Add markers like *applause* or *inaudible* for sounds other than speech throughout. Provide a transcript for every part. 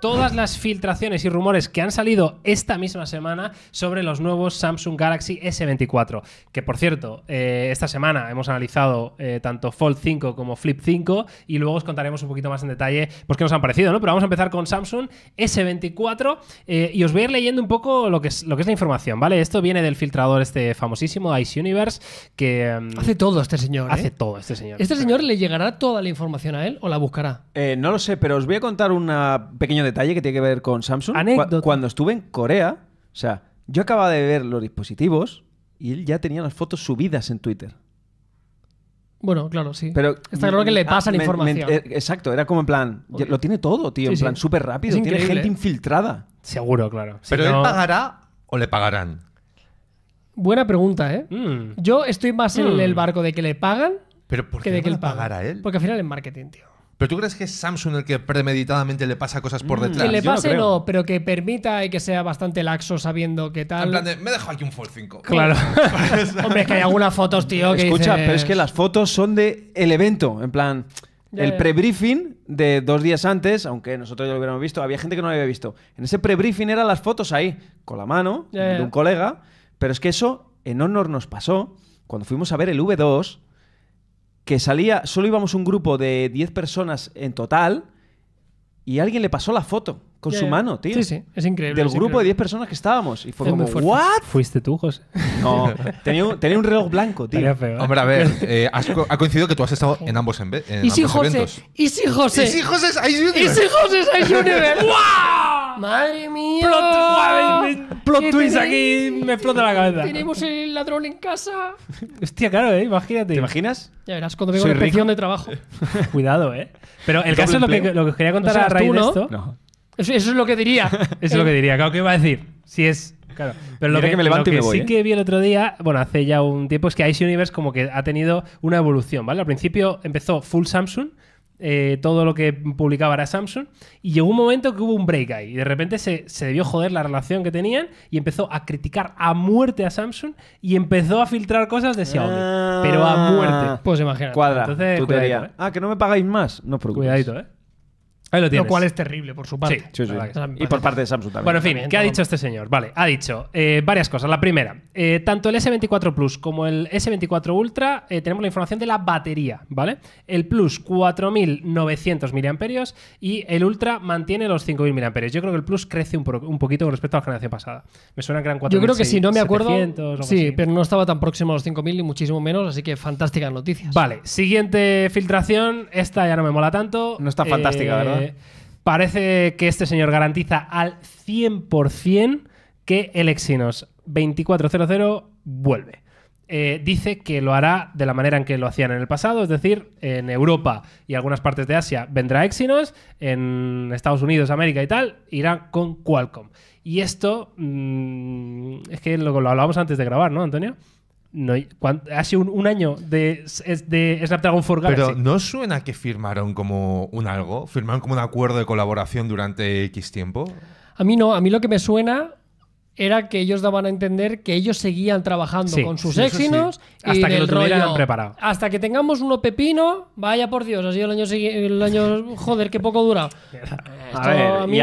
todas las filtraciones y rumores que han salido esta misma semana sobre los nuevos Samsung Galaxy S24. Que por cierto, eh, esta semana hemos analizado eh, tanto Fold 5 como Flip 5 y luego os contaremos un poquito más en detalle pues, qué nos han parecido, ¿no? Pero vamos a empezar con Samsung S24 eh, y os voy a ir leyendo un poco lo que, es, lo que es la información, ¿vale? Esto viene del filtrador este famosísimo, Ice Universe, que... Mm, hace todo este señor. Hace todo este señor. ¿Este señor le llegará toda la información a él o la buscará? no lo sé, pero os voy a contar una pequeña detalle que tiene que ver con Samsung. Cuando estuve en Corea, o sea, yo acababa de ver los dispositivos y él ya tenía las fotos subidas en Twitter. Bueno, claro, sí. Está claro que le ah, pasan información. Eh, exacto, era como en plan, lo tiene todo, tío, en plan súper rápido, tiene gente infiltrada. Seguro, claro. Pero él pagará o le pagarán. Buena pregunta, ¿eh? Mm. Yo estoy más en mm. el barco de que le pagan que de que él pagará él. Porque al final es marketing, tío. ¿Pero tú crees que es Samsung el que premeditadamente le pasa cosas por mm. detrás? Que le pase no, pero que permita y que sea bastante laxo sabiendo qué tal. En plan de, me dejo aquí un Fold 5. Claro. *laughs* Hombre, es que hay algunas fotos, tío, Escucha, pero es que las fotos son de el evento, en plan... el pre-briefing de dos días antes, aunque nosotros ya lo hubiéramos visto, había gente que no lo había visto. En ese pre-briefing eran las fotos ahí, con la mano de un colega, pero es que eso en Honor nos pasó cuando fuimos a ver el V2 que salía, solo íbamos un grupo de 10 personas en total y alguien le pasó la foto con su mano, tío. Sí, sí, es increíble. Del grupo de 10 personas que estábamos. Y fue como, ¿what? ¿Fuiste tú, José? No, tenía un, reloj blanco, tío. ¿eh? Hombre, a ver, *laughs* eh, ha coincidido que tú has estado en ambos, en, en ¿Y ambos si José, eventos. ¿Y si José? ¿Y si José es Ice Universe? ¿Y si José es Ice Universe? *laughs* ¡Wow! ¡Madre mía! ¡Plot, twist aquí! Me explota la cabeza. Tenemos el ladrón en casa. Hostia, claro, ¿eh? imagínate. ¿Te imaginas? Ya verás cuando vengo la inspección de trabajo. *laughs* Cuidado, ¿eh? Pero el caso es lo que, lo que os quería contar a raíz de esto. Eso, es lo que diría. *laughs* eso es lo que eh, diría. Claro, ¿qué iba a decir? Si es Claro. Pero lo que, me levanto y me voy, sí ¿eh? que vi el otro día, bueno, hace ya un tiempo, es que Ice Universe como que ha tenido una evolución, ¿vale? Al principio empezó full Samsung eh, todo lo que publicaba era Samsung. Y llegó un momento que hubo un break ahí. Y de repente se, debió joder la relación que tenían y empezó a criticar a muerte a Samsung y empezó a filtrar cosas de Xiaomi. pero a muerte. Ah, pues imagínate. Cuadra. Entonces, ¿eh? Ah, que no me pagáis más. No os preocupéis. Cuidadito, ¿eh? lo, cual es terrible por su parte. Y por parte de Samsung también. Bueno, en fin, ¿qué ha dicho este señor? Vale, ha dicho eh, varias cosas. La primera, eh, tanto el S24 Plus como el S24 Ultra eh, tenemos la información de la batería, ¿vale? El Plus 4.900 mAh y el Ultra mantiene los 5.000 mAh. Yo creo que el Plus crece un, poquito con respecto a la generación pasada. Me suena gran 4.000. Yo creo que si no me acuerdo... sí, pero no estaba tan próximo a los 5.000 ni muchísimo menos, así que fantásticas noticias. Vale, siguiente filtración. Esta ya no me mola tanto. No está fantástica, ¿verdad? parece que este señor garantiza al 100% que el Exynos 2400 vuelve. Eh, dice que lo hará de la manera en que lo hacían en el pasado, es decir, en Europa y algunas partes de Asia vendrá Exynos, en Estados Unidos, América y tal, irán con Qualcomm. Y esto mm, es que lo, lo hablábamos antes de grabar, ¿no, Antonio? No, hace un, año de, Snapdragon 4 Galaxy. Pero ¿no suena que firmaron como un algo? ¿Firmaron como un acuerdo de colaboración durante X tiempo? A mí no, a mí lo que me suena era que ellos daban a entender que ellos seguían trabajando con sus éxitos hasta que lo tuvieran preparado. Hasta que tengamos uno pepino, vaya por Dios, ha sido el año el año joder, qué poco dura. *laughs* a, mí,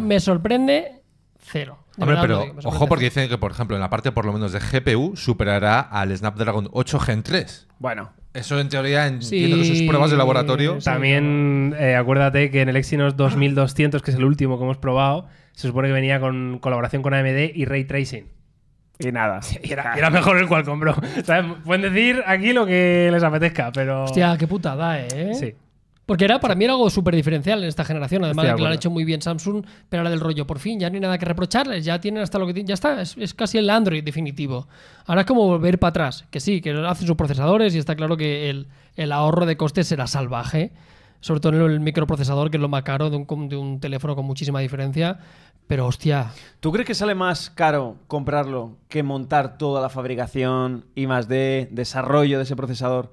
me sorprende cero. Hombre, pero ojo porque dicen que, por ejemplo, en la parte por lo menos de GPU superará al Snapdragon 8 Gen 3. Bueno. Eso en teoría en sus pruebas de laboratorio. También eh, acuérdate que en el Exynos 2200, que es el último que hemos probado, se supone que venía con colaboración con AMD y Ray Tracing. Y nada. *laughs* era, mejor el Qualcomm, bro. Pueden decir aquí lo que les apetezca, pero. Hostia, qué putada, ¿eh? Sí. Porque era, para mí era algo súper diferencial en esta generación, además de que lo han hecho muy bien Samsung, pero ahora del rollo, por fin, ya no hay nada que reprocharles, ya tienen hasta lo que tienen, ya está, es, casi el Android definitivo. Ahora es como volver para atrás, que sí, que hacen sus procesadores y está claro que el, ahorro de costes será salvaje, sobre todo en el microprocesador, que es lo más caro de un, de un teléfono con muchísima diferencia, pero hostia. ¿Tú crees que sale más caro comprarlo que montar toda la fabricación y más de desarrollo de ese procesador?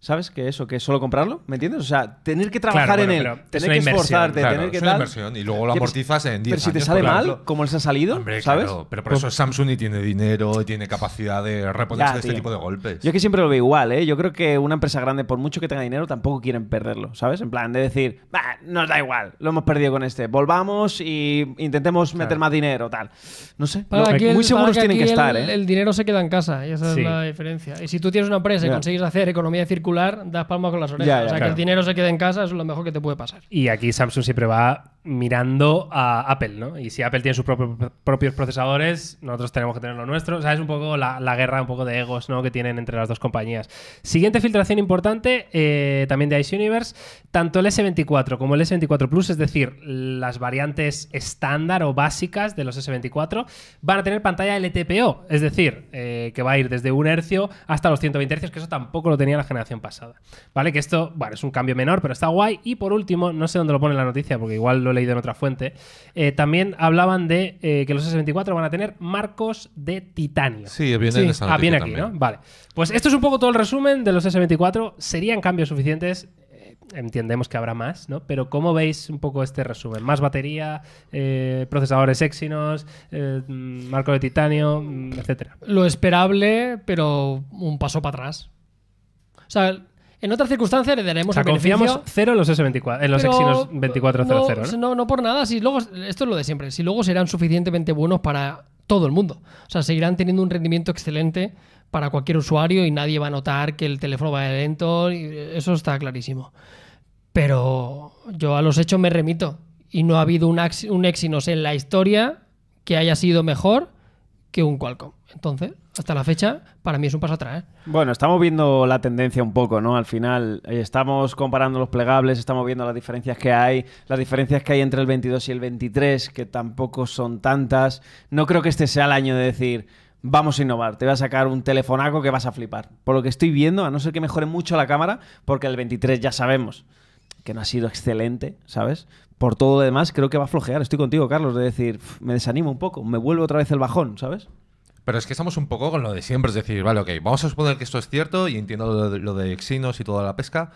¿Sabes? Que eso, que es solo comprarlo, ¿me entiendes? O sea, tener que trabajar en él, tener que esforzarte, tener que es una inversión y luego lo amortizas en 10 Pero si te sale mal, cómo como les ha salido, ¿sabes? pero por eso pues Samsung y tiene dinero y tiene capacidad de reponerse de este tipo de golpes. Yo que siempre lo veo igual, ¿eh? Yo creo que una empresa grande, por mucho que tenga dinero, tampoco quieren perderlo, ¿sabes? En plan, de decir, bah, nos da igual, lo hemos perdido con este, volvamos y intentemos meter más dinero, tal. No sé, aquí muy seguros tienen que estar, el, ¿eh? El dinero se queda en casa, esa es la diferencia. Y si tú tienes una empresa y consigues hacer economía de das palmas con las orejas. o sea, que el dinero se quede en casa es lo mejor que te puede pasar. Y aquí Samsung siempre va mirando a Apple, ¿no? Y si Apple tiene sus propios, procesadores, nosotros tenemos que tener lo nuestro. O sea, es un poco la, guerra, un poco de egos, ¿no? Que tienen entre las dos compañías. Siguiente filtración importante, eh, también de Ice Universe, tanto el S24 como el S24 Plus, es decir, las variantes estándar o básicas de los S24, van a tener pantalla LTPO, es decir, eh, que va a ir desde un hercio hasta los 120 hercios, que eso tampoco lo tenía la generación pasada. ¿Vale? Que esto, bueno, es un cambio menor, pero está guay. Y por último, no sé dónde lo pone la noticia, porque igual lo leído en otra fuente, eh, también hablaban de eh, que los S24 van a tener marcos de titanio. Sí, viene Ah, viene aquí, ¿no? Vale. Pues esto es un poco todo el resumen de los S24. Serían cambios suficientes eh, entendemos que habrá más, ¿no? Pero ¿cómo veis un poco este resumen? Más batería, procesadores Exynos, mm, marco de titanio, mm, etcétera. Lo esperable, pero un paso para atrás. O sea, en otras circunstancias le daremos o sea, confiamos cero en los, S24, en los Exynos 2400. No, ¿no? por nada, si luego, esto es lo de siempre, si luego serán suficientemente buenos para todo el mundo. O sea, seguirán teniendo un rendimiento excelente para cualquier usuario y nadie va a notar que el teléfono va de lento, eso está clarísimo. Pero yo a los hechos me remito y no ha habido un, un Exynos en la historia que haya sido mejor que un Qualcomm. Entonces, hasta la fecha, para mí es un paso atrás. ¿eh? Bueno, estamos viendo la tendencia un poco, ¿no? Al final, eh, estamos comparando los plegables, estamos viendo las diferencias que hay, las diferencias que hay entre el 22 y el 23, que tampoco son tantas. No creo que este sea el año de decir, vamos a innovar, te voy a sacar un telefonaco que vas a flipar. Por lo que estoy viendo, a no ser que mejore mucho la cámara, porque el 23 ya sabemos que no ha sido excelente, ¿sabes? Por todo lo demás, creo que va a flojear. Estoy contigo, Carlos, de decir, me desanimo un poco, me vuelvo otra vez el bajón, ¿sabes? Pero es que estamos un poco con lo de siempre, es decir, vale, ok, vamos a suponer que esto es cierto y entiendo lo de, y toda la pesca,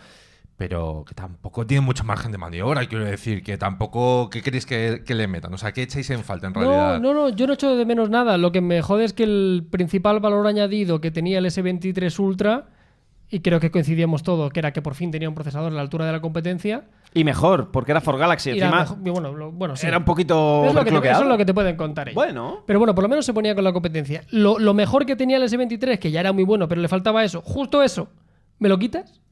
pero que tampoco tiene mucho margen de maniobra, quiero decir, que tampoco, ¿qué queréis que, le metan? O sea, ¿qué echáis en falta en realidad? No, no, no, yo no echo de menos nada, lo que me jode es que el principal valor añadido que tenía el S23 Ultra y creo que coincidíamos todo, que era que por fin tenía un procesador a la altura de la competencia. Y mejor, porque era For Galaxy. Y encima, bueno, bueno Era un poquito. eso es lo que te pueden contar ellos. Bueno. Pero bueno, por lo menos se ponía con la competencia. Lo, mejor que tenía el S23, que ya era muy bueno, pero le faltaba eso, justo eso, ¿me lo quitas?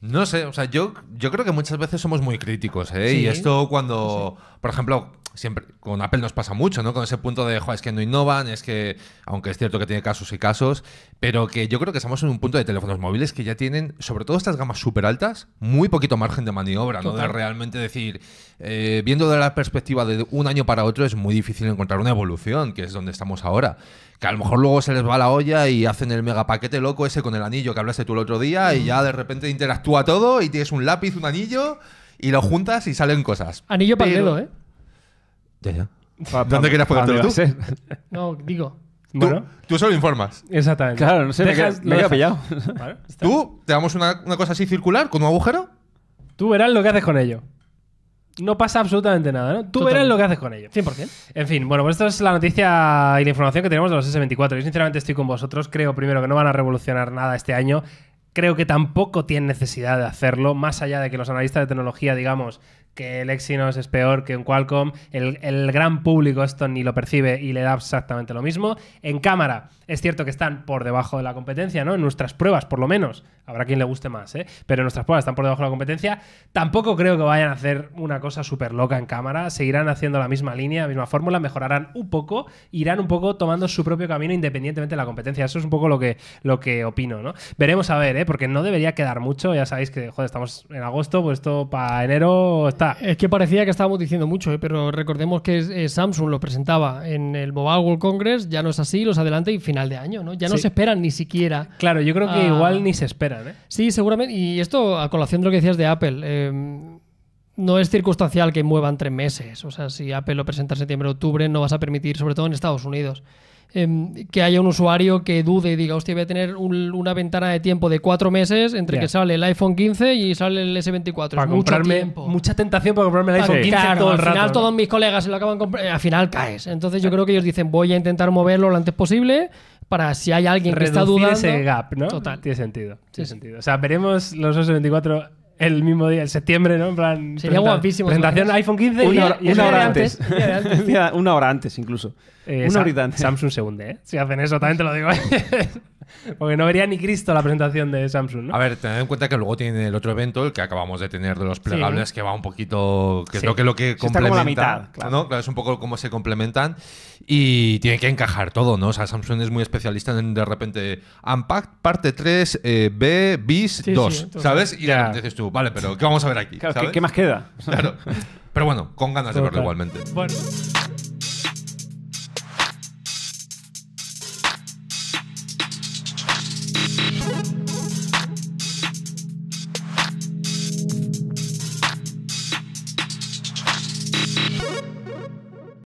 No sé, o sea, yo, yo creo que muchas veces somos muy críticos, ¿eh? Y esto cuando, por ejemplo, siempre con Apple nos pasa mucho, ¿no? Con ese punto de, joder, es que no innovan, es que, aunque es cierto que tiene casos y casos, pero que yo creo que estamos en un punto de teléfonos móviles que ya tienen, sobre todo estas gamas súper altas, muy poquito margen de maniobra, ¿no? De realmente decir, eh, viendo de la perspectiva de un año para otro, es muy difícil encontrar una evolución, que es donde estamos ahora. Que a lo mejor luego se les va la olla y hacen el mega paquete loco ese con el anillo que hablaste tú el otro día y mm. ya de repente interactúa todo y tienes un lápiz, un anillo y lo juntas y salen cosas. Anillo para dedo, ¿eh? Ya, ya. ¿Dónde querías tú? Eh? *laughs* No, digo. Tú- Bueno, Tú solo informas. exactamente. Claro, no sé, me pillado. *laughs* Tú te damos una, cosa así circular con un agujero. Tú verás lo que haces con ello. No pasa absolutamente nada, ¿no? Tú verás lo que haces con ello. 100%. En fin, bueno, pues esta es la noticia y la información que tenemos de los S24. Yo sinceramente estoy con vosotros. Creo primero que no van a revolucionar nada este año. Creo que tampoco tienen necesidad de hacerlo, más allá de que los analistas de tecnología digamos que el Exynos es peor que un Qualcomm. El, gran público esto ni lo percibe y le da exactamente lo mismo. En cámara, es cierto que están por debajo de la competencia, ¿no? En nuestras pruebas, por lo menos. Habrá quien le guste más, ¿eh? Pero en nuestras pruebas están por debajo de la competencia. Tampoco creo que vayan a hacer una cosa súper loca en cámara. Seguirán haciendo la misma línea, la misma fórmula, mejorarán un poco, irán un poco tomando su propio camino independientemente de la competencia. Eso es un poco lo que, lo que opino, ¿no? Veremos a ver, ¿eh? Porque no debería quedar mucho. Ya sabéis que, joder, estamos en agosto, pues esto para enero está es que parecía que estábamos diciendo mucho, eh, pero recordemos que eh, Samsung lo presentaba en el Mobile World Congress, ya no es así, los adelante y final de año, ¿no? Ya no se esperan ni siquiera. Claro, yo creo que igual ni se esperan, ¿eh? Sí, seguramente. Y esto a colación de lo que decías de Apple. Em, no es circunstancial que muevan tres meses. O sea, si Apple lo presenta en septiembre o octubre, no vas a permitir, sobre todo en Estados Unidos, Em, que haya un usuario que dude y diga, hostia, voy a tener una ventana de tiempo de cuatro meses entre que sale el iPhone 15 y sale el S24. es mucho tiempo. mucha tentación para comprarme el iPhone 15 todo el al final todos mis colegas se lo acaban comprando, eh, al final caes. Entonces yo creo que ellos dicen, voy a intentar moverlo lo antes posible para si hay alguien que está dudando. ese gap, ¿no? Tiene sentido. sentido. O sea, veremos los S24 el mismo día, el septiembre, ¿no? En plan, Sería guapísimo. Presentación iPhone 15 y- una hora antes. antes. *laughs* Una hora antes, incluso. Eh, una hora antes. Samsung se hunde, ¿eh? Si hacen eso, también te lo digo. *laughs* Porque no vería ni Cristo la presentación de Samsung, ¿no? A ver, tened en cuenta que luego tiene el otro evento, el que acabamos de tener de los plegables, que va un poquito. que es lo que, lo que complementa. la mitad, claro. Es un poco cómo se complementan y tiene que encajar todo, ¿no? O sea, Samsung es muy especialista en de repente Unpack, parte 3, eh, B, bis, 2, ¿sabes? Y ya. dices tú, vale, pero ¿qué vamos a ver aquí? ¿qué, más queda? Claro. Pero bueno, con ganas de verlo igualmente. Bueno.